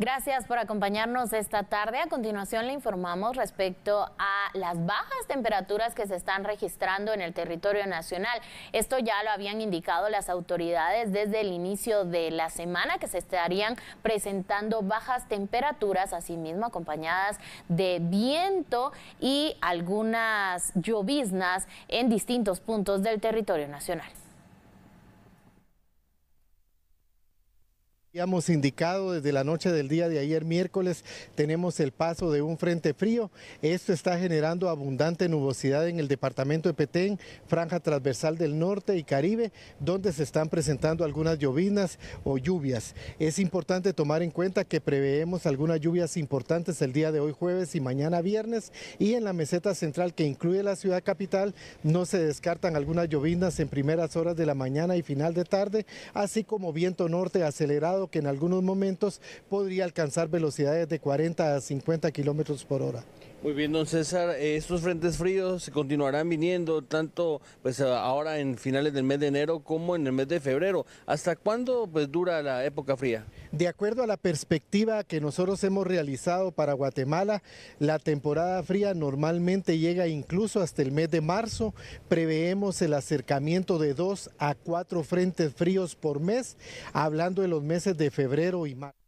Gracias por acompañarnos esta tarde. A continuación le informamos respecto a las bajas temperaturas que se están registrando en el territorio nacional. Esto ya lo habían indicado las autoridades desde el inicio de la semana que se estarían presentando bajas temperaturas, asimismo acompañadas de viento y algunas lloviznas en distintos puntos del territorio nacional. Hemos indicado desde la noche del día de ayer miércoles tenemos el paso de un frente frío. Esto está generando abundante nubosidad en el departamento de Petén, franja transversal del norte y Caribe, donde se están presentando algunas llovinas o lluvias. Es importante tomar en cuenta que preveemos algunas lluvias importantes el día de hoy jueves y mañana viernes y en la meseta central que incluye la ciudad capital no se descartan algunas llovinas en primeras horas de la mañana y final de tarde, así como viento norte acelerado que en algunos momentos podría alcanzar velocidades de 40 a 50 kilómetros por hora. Muy bien, don César, eh, estos frentes fríos continuarán viniendo tanto pues, eh, ahora en finales del mes de enero como en el mes de febrero. ¿Hasta cuándo pues, dura la época fría? De acuerdo a la perspectiva que nosotros hemos realizado para Guatemala, la temporada fría normalmente llega incluso hasta el mes de marzo. Preveemos el acercamiento de dos a cuatro frentes fríos por mes. Hablando de los meses de febrero y marzo.